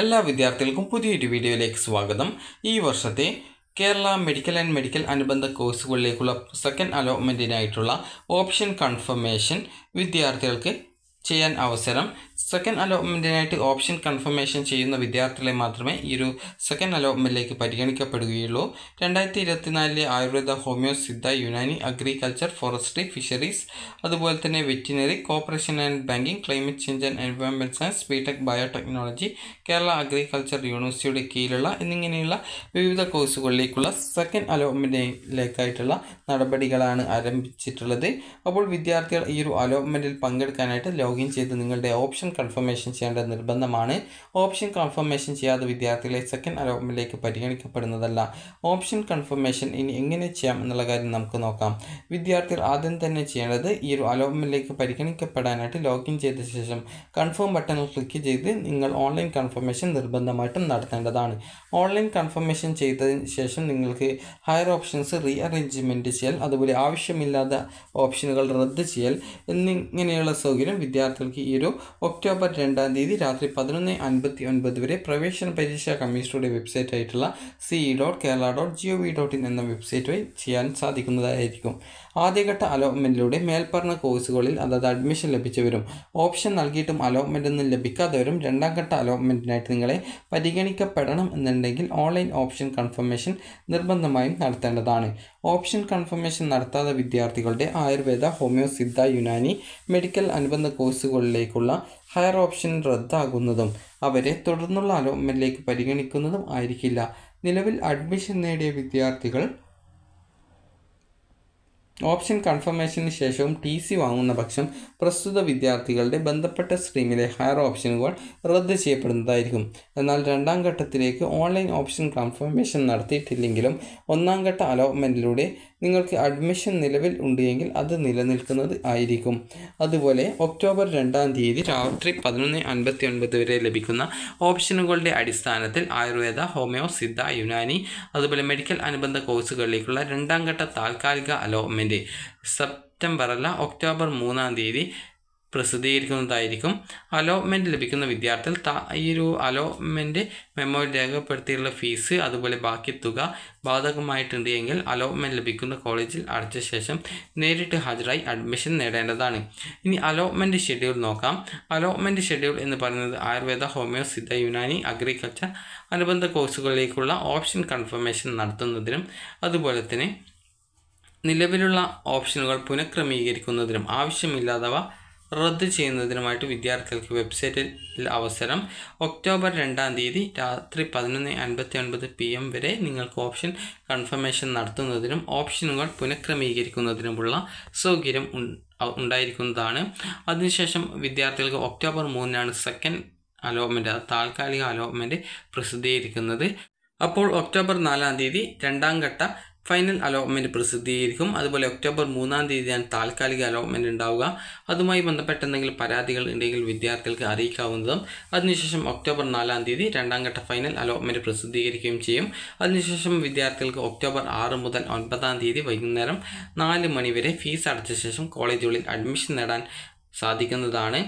എല്ലാ വിദ്യാർത്ഥികൾക്കും പുതിയൊരു വീഡിയോയിലേക്ക് സ്വാഗതം ഈ വർഷത്തെ കേരള മെഡിക്കൽ ആൻഡ് മെഡിക്കൽ അനുബന്ധ കോഴ്സുകളിലേക്കുള്ള സെക്കൻഡ് അലോട്ട്മെൻറ്റിനായിട്ടുള്ള ഓപ്ഷൻ കൺഫർമേഷൻ വിദ്യാർത്ഥികൾക്ക് ചെയ്യാൻ അവസരം സെക്കൻഡ് അലോട്ട്മെൻറ്റിനായിട്ട് ഓപ്ഷൻ കൺഫർമേഷൻ ചെയ്യുന്ന വിദ്യാർത്ഥികളെ മാത്രമേ ഈ ഒരു സെക്കൻഡ് അലോട്ട്മെൻറ്റിലേക്ക് പരിഗണിക്കപ്പെടുകയുള്ളൂ രണ്ടായിരത്തി ഇരുപത്തിനാലിലെ Ayurveda homeo Siddha Unani agriculture forestry fisheries അതുപോലെ തന്നെ veterinary cooperation and banking climate change and environment science BTech biotechnology Kerala agriculture യൂണിവേഴ്സിറ്റിയുടെ കീഴിലുള്ള എന്നിങ്ങനെയുള്ള വിവിധ കോഴ്സുകളിലേക്കുള്ള സെക്കൻഡ് അലോട്ട്മെൻറ്റിലേക്കായിട്ടുള്ള നടപടികളാണ് ആരംഭിച്ചിട്ടുള്ളത് അപ്പോൾ വിദ്യാർത്ഥികൾ ഈ ഒരു അലോട്ട്മെൻറ്റിൽ പങ്കെടുക്കാനായിട്ട് ലോഗിൻ ചെയ്ത് നിങ്ങളുടെ ഓപ്ഷൻ കൺഫർമേഷൻ ചെയ്യേണ്ട നിർബന്ധമാണ് ഓപ്ഷൻ കൺഫർമേഷൻ ചെയ്യാതെ വിദ്യാർത്ഥികളെ സെക്കൻഡ് അലോട്ട്മെൻറ്റിലേക്ക് പരിഗണിക്കപ്പെടുന്നതല്ല ഓപ്ഷൻ കൺഫർമേഷൻ ഇനി എങ്ങനെ ചെയ്യാം എന്നുള്ള കാര്യം നമുക്ക് നോക്കാം വിദ്യാർത്ഥികൾ ആദ്യം തന്നെ ചെയ്യേണ്ടത് ഈ ഒരു അലോട്ട്മെൻറ്റിലേക്ക് പരിഗണിക്കപ്പെടാനായിട്ട് ലോഗിൻ ചെയ്ത ശേഷം കൺഫേം ബട്ടണിൽ ക്ലിക്ക് ചെയ്ത് നിങ്ങൾ ഓൺലൈൻ കൺഫർമേഷൻ നിർബന്ധമായിട്ടും നടത്തേണ്ടതാണ് ഓൺലൈൻ കൺഫർമേഷൻ ചെയ്തതിന് ശേഷം നിങ്ങൾക്ക് ഹയർ ഓപ്ഷൻസ് റീ അറേഞ്ച്മെൻറ്റ് ചെയ്യൽ അതുപോലെ ആവശ്യമില്ലാത്ത ഓപ്ഷനുകൾ റദ്ദ് ചെയ്യൽ എന്നിങ്ങനെയുള്ള സൗകര്യം വിദ്യാർത്ഥികൾക്ക് ഈ ഒരു ഒക്ടോബർ രണ്ടാം തീയതി രാത്രി പതിനൊന്ന് അൻപത്തി ഒൻപത് വരെ പ്രവേശന പരീക്ഷാ കമ്മീഷനുടെ വെബ്സൈറ്റ് ആയിട്ടുള്ള C dot Kerala dot G O V dot in എന്ന വെബ്സൈറ്റ് വഴി ചെയ്യാൻ സാധിക്കുന്നതായിരിക്കും ആദ്യഘട്ട അലോട്ട്മെൻറ്റിലൂടെ മേൽപ്പറഞ്ഞ കോഴ്സുകളിൽ അതായത് അഡ്മിഷൻ ലഭിച്ചവരും ഓപ്ഷൻ നൽകിയിട്ടും അലോട്ട്മെൻ്റ് ഒന്നും ലഭിക്കാത്തവരും രണ്ടാം ഘട്ട അലോട്ട്മെൻറ്റിനായിട്ട് നിങ്ങളെ പരിഗണിക്കപ്പെടണം എന്നുണ്ടെങ്കിൽ ഓൺലൈൻ ഓപ്ഷൻ കൺഫർമേഷൻ നിർബന്ധമായും നടത്തേണ്ടതാണ് ഓപ്ഷൻ കൺഫർമേഷൻ നടത്താത്ത വിദ്യാർത്ഥികളുടെ ആയുർവേദ ഹോമിയോ സിദ്ധ യുനാനി മെഡിക്കൽ അനുബന്ധ കോഴ്സുകളിലേക്കുള്ള ഹയർ ഓപ്ഷൻ റദ്ദാകുന്നതും അവരെ തുടർന്നുള്ള അലോട്ട്മെൻറ്റിലേക്ക് പരിഗണിക്കുന്നതും ആയിരിക്കില്ല നിലവിൽ അഡ്മിഷൻ നേടിയ വിദ്യാർത്ഥികൾ ഓപ്ഷൻ കൺഫർമേഷന് ശേഷവും ടി സി വാങ്ങുന്ന പക്ഷം പ്രസ്തുത വിദ്യാർത്ഥികളുടെ ബന്ധപ്പെട്ട സ്ട്രീമിലെ ഹയർ ഓപ്ഷനുകൾ റദ്ദ് ചെയ്യപ്പെടുന്നതായിരിക്കും എന്നാൽ രണ്ടാം ഘട്ടത്തിലേക്ക് ഓൺലൈൻ ഓപ്ഷൻ കൺഫർമേഷൻ നടത്തിയിട്ടില്ലെങ്കിലും ഒന്നാം ഘട്ട അലോട്ട്മെൻറ്റിലൂടെ നിങ്ങൾക്ക് അഡ്മിഷൻ നിലവിൽ ഉണ്ടെങ്കിൽ അത് നിലനിൽക്കുന്നത് ആയിരിക്കും അതുപോലെ ഒക്ടോബർ രണ്ടാം തീയതി രാത്രി പതിനൊന്ന് അൻപത്തി ഒൻപത് വരെ ലഭിക്കുന്ന ഓപ്ഷനുകളുടെ അടിസ്ഥാനത്തിൽ ആയുർവേദ ഹോമിയോ സിദ്ധ യുനാനി അതുപോലെ മെഡിക്കൽ അനുബന്ധ കോഴ്സുകളിലേക്കുള്ള രണ്ടാം ഘട്ട താൽക്കാലിക അലോട്ട്മെൻറ്റ് സെപ്റ്റംബർ അല്ല ഒക്ടോബർ മൂന്നാം തീയതി പ്രസിദ്ധീകരിക്കുന്നതായിരിക്കും അലോട്ട്മെൻറ്റ് ലഭിക്കുന്ന വിദ്യാർത്ഥികൾ ഈ ഒരു അലോട്ട്മെൻറ്റ് മെമ്മോയിൽ രേഖപ്പെടുത്തിയിട്ടുള്ള ഫീസ് അതുപോലെ ബാക്കി തുക ബാധകമായിട്ടുണ്ട് എങ്കിൽ അലോട്ട്മെൻറ്റ് ലഭിക്കുന്ന കോളേജിൽ അടച്ച ശേഷം നേരിട്ട് ഹാജരായി അഡ്മിഷൻ നേടേണ്ടതാണ് ഇനി അലോട്ട്മെൻറ്റ് ഷെഡ്യൂൾ നോക്കാം അലോട്ട്മെൻറ്റ് ഷെഡ്യൂൾ എന്ന് പറയുന്നത് ആയുർവേദ ഹോമിയോ സിദ്ധ യുനാനി അഗ്രികൾച്ചർ അനുബന്ധ കോഴ്സുകളിലേക്കുള്ള ഓപ്ഷൻ കൺഫർമേഷൻ നടത്തുന്നതിനും അതുപോലെ തന്നെ നിലവിലുള്ള ഓപ്ഷനുകൾ പുനഃക്രമീകരിക്കുന്നതിനും ആവശ്യമില്ലാത്തവ റദ്ദ് ചെയ്യുന്നതിനുമായിട്ട് വിദ്യാർത്ഥികൾക്ക് വെബ്സൈറ്റിൽ അവസരം ഒക്ടോബർ രണ്ടാം തീയതി രാത്രി പതിനൊന്ന് അൻപത്തി ഒൻപത് പി എം വരെ നിങ്ങൾക്ക് ഓപ്ഷൻ കൺഫർമേഷൻ നടത്തുന്നതിനും ഓപ്ഷനുകൾ പുനഃക്രമീകരിക്കുന്നതിനുമുള്ള സൗകര്യം ഉണ്ടായിരിക്കുന്നതാണ് അതിനുശേഷം വിദ്യാർത്ഥികൾക്ക് ഒക്ടോബർ മൂന്നിനാണ് സെക്കൻഡ് അലോട്ട്മെൻറ്റ് താൽക്കാലിക അലോട്ട്മെൻറ്റ് പ്രസിദ്ധീകരിക്കുന്നത് അപ്പോൾ ഒക്ടോബർ നാലാം തീയതി രണ്ടാം ഘട്ട ഫൈനൽ അലോട്ട്മെൻറ്റ് പ്രസിദ്ധീകരിക്കും അതുപോലെ ഒക്ടോബർ മൂന്നാം തീയതിയാണ് താൽക്കാലിക അലോട്ട്മെൻറ്റ് ഉണ്ടാവുക അതുമായി ബന്ധപ്പെട്ട എന്തെങ്കിലും പരാതികൾ ഉണ്ടെങ്കിൽ വിദ്യാർത്ഥികൾക്ക് അറിയിക്കാവുന്നതും അതിനുശേഷം ഒക്ടോബർ നാലാം തീയതി രണ്ടാം ഘട്ട ഫൈനൽ അലോട്ട്മെൻറ്റ് പ്രസിദ്ധീകരിക്കുകയും ചെയ്യും അതിനുശേഷം വിദ്യാർത്ഥികൾക്ക് ഒക്ടോബർ ആറ് മുതൽ ഒൻപതാം തീയതി വൈകുന്നേരം നാല് മണിവരെ ഫീസ് അടച്ച ശേഷം കോളേജുകളിൽ അഡ്മിഷൻ നേടാൻ സാധിക്കുന്നതാണ്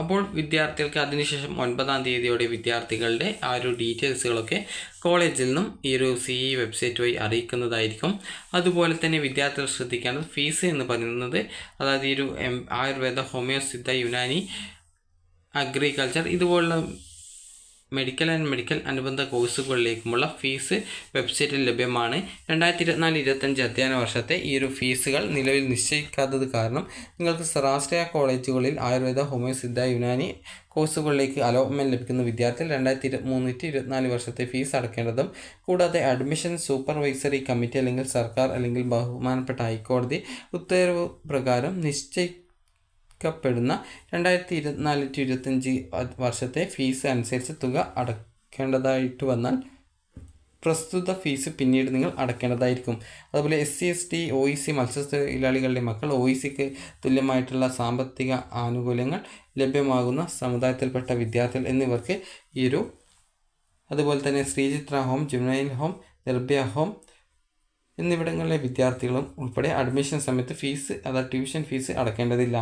അപ്പോൾ വിദ്യാർത്ഥികൾക്ക് അതിനുശേഷം ഒൻപതാം തീയതിയോടെ വിദ്യാർത്ഥികളുടെ ആ ഒരു ഡീറ്റെയിൽസുകളൊക്കെ കോളേജിൽ നിന്നും ഈ ഒരു സി ഇ വെബ്സൈറ്റ് വഴി അറിയിക്കുന്നതായിരിക്കും അതുപോലെ തന്നെ വിദ്യാർത്ഥികൾ ശ്രദ്ധിക്കേണ്ടത് ഫീസ് എന്ന് പറയുന്നത് അതായത് ഈ ഒരു ആയുർവേദ ഹോമിയോസിദ്ധ യുനാനി അഗ്രികൾച്ചർ ഇതുപോലുള്ള മെഡിക്കൽ ആൻഡ് മെഡിക്കൽ അനുബന്ധ കോഴ്സുകളിലേക്കുമുള്ള ഫീസ് വെബ്സൈറ്റിൽ ലഭ്യമാണ് രണ്ടായിരത്തി ഇരുപത്തിനാല് ഇരുപത്തഞ്ച് അധ്യയന വർഷത്തെ ഈ ഒരു ഫീസുകൾ നിലവിൽ നിശ്ചയിക്കാത്തത് കാരണം നിങ്ങൾക്ക് സറാസ്ട്രിയ കോളേജുകളിൽ ആയുർവേദ ഹോമിയോ സിദ്ധ യുനാനി കോഴ്സുകളിലേക്ക് അലോട്ട്മെൻറ്റ് ലഭിക്കുന്ന വിദ്യാർത്ഥികൾ രണ്ടായിരത്തി ഇരുപത്തിമൂന്ന് ഇരുപത്തിനാല് വർഷത്തെ ഫീസ് അടക്കേണ്ടതും കൂടാതെ അഡ്മിഷൻ സൂപ്പർവൈസറി കമ്മിറ്റി അല്ലെങ്കിൽ സർക്കാർ അല്ലെങ്കിൽ ബഹുമാനപ്പെട്ട ഹൈക്കോടതി ഉത്തരവ് പ്രകാരം നിശ്ചയി അടയ്ക്കപ്പെടുന്ന രണ്ടായിരത്തി ഇരുപത്തിനാല് ടു ഇരുപത്തഞ്ച് വർഷത്തെ ഫീസ് അനുസരിച്ച് തുക അടക്കേണ്ടതായിട്ട് വന്നാൽ പ്രസ്തുത ഫീസ് പിന്നീട് നിങ്ങൾ അടക്കേണ്ടതായിരിക്കും അതുപോലെ S C S T O E C മത്സ്യത്തൊഴിലാളികളുടെ മക്കൾ ഒ ഇ e സിക്ക് തുല്യമായിട്ടുള്ള സാമ്പത്തിക ആനുകൂല്യങ്ങൾ ലഭ്യമാകുന്ന സമുദായത്തിൽപ്പെട്ട വിദ്യാർത്ഥികൾ എന്നിവർക്ക് ഈ ഒരു അതുപോലെ തന്നെ Sreechitra home juvenile home Nirbhaya home എന്നിവിടങ്ങളിലെ വിദ്യാർത്ഥികളും ഉൾപ്പെടെ അഡ്മിഷൻ സമയത്ത് ഫീസ് അഥവാ ട്യൂഷൻ ഫീസ് അടക്കേണ്ടതില്ല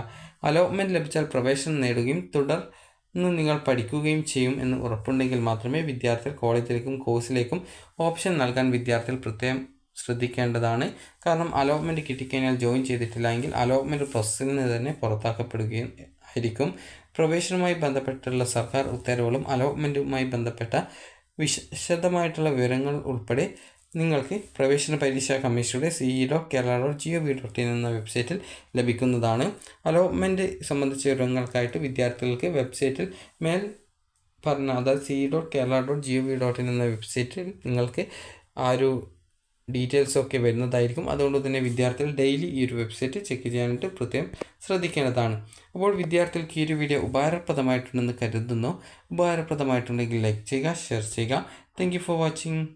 അലോട്ട്മെൻറ്റ് ലഭിച്ചാൽ പ്രവേശനം നേടുകയും തുടർന്ന് നിങ്ങൾ പഠിക്കുകയും ചെയ്യും എന്ന് ഉറപ്പുണ്ടെങ്കിൽ മാത്രമേ വിദ്യാർത്ഥികൾ കോളേജിലേക്കും കോഴ്സിലേക്കും ഓപ്ഷൻ നൽകാൻ വിദ്യാർത്ഥികൾ പ്രത്യേകം ശ്രദ്ധിക്കേണ്ടതാണ് കാരണം അലോട്ട്മെൻറ്റ് കിട്ടിക്കഴിഞ്ഞാൽ ജോയിൻ ചെയ്തിട്ടില്ല എങ്കിൽ അലോട്ട്മെൻറ്റ് പ്രോസസ്സിൽ നിന്ന് തന്നെ പുറത്താക്കപ്പെടുകയും ആയിരിക്കും പ്രവേശനവുമായി ബന്ധപ്പെട്ടുള്ള സർക്കാർ ഉത്തരവുകളും അലോട്ട്മെൻറ്റുമായി ബന്ധപ്പെട്ട വിശദമായിട്ടുള്ള വിവരങ്ങൾ ഉൾപ്പെടെ നിങ്ങൾക്ക് പ്രവേശന പരീക്ഷാ കമ്മീഷയുടെ CE dot e Kerala dot G O V dot in എന്ന വെബ്സൈറ്റിൽ ലഭിക്കുന്നതാണ് അലോട്ട്മെൻറ്റ് സംബന്ധിച്ച വിവരങ്ങൾക്കായിട്ട് വിദ്യാർത്ഥികൾക്ക് വെബ്സൈറ്റിൽ മേൽ പറഞ്ഞ അതായത് C dot e Kerala dot G O V dot in എന്ന വെബ്സൈറ്റിൽ നിങ്ങൾക്ക് ആ ഒരു ഡീറ്റെയിൽസൊക്കെ വരുന്നതായിരിക്കും അതുകൊണ്ട് തന്നെ വിദ്യാർത്ഥികൾ ഡെയിലി ഈ ഒരു വെബ്സൈറ്റ് ചെക്ക് ചെയ്യാനായിട്ട് പ്രത്യേകം ശ്രദ്ധിക്കേണ്ടതാണ് അപ്പോൾ വിദ്യാർത്ഥികൾക്ക് ഈ ഒരു വീഡിയോ ഉപകാരപ്രദമായിട്ടുണ്ടെന്ന് കരുതുന്നു ഉപകാരപ്രദമായിട്ടുണ്ടെങ്കിൽ ലൈക്ക് ചെയ്യുക ഷെയർ ചെയ്യുക താങ്ക് ഫോർ വാച്ചിങ്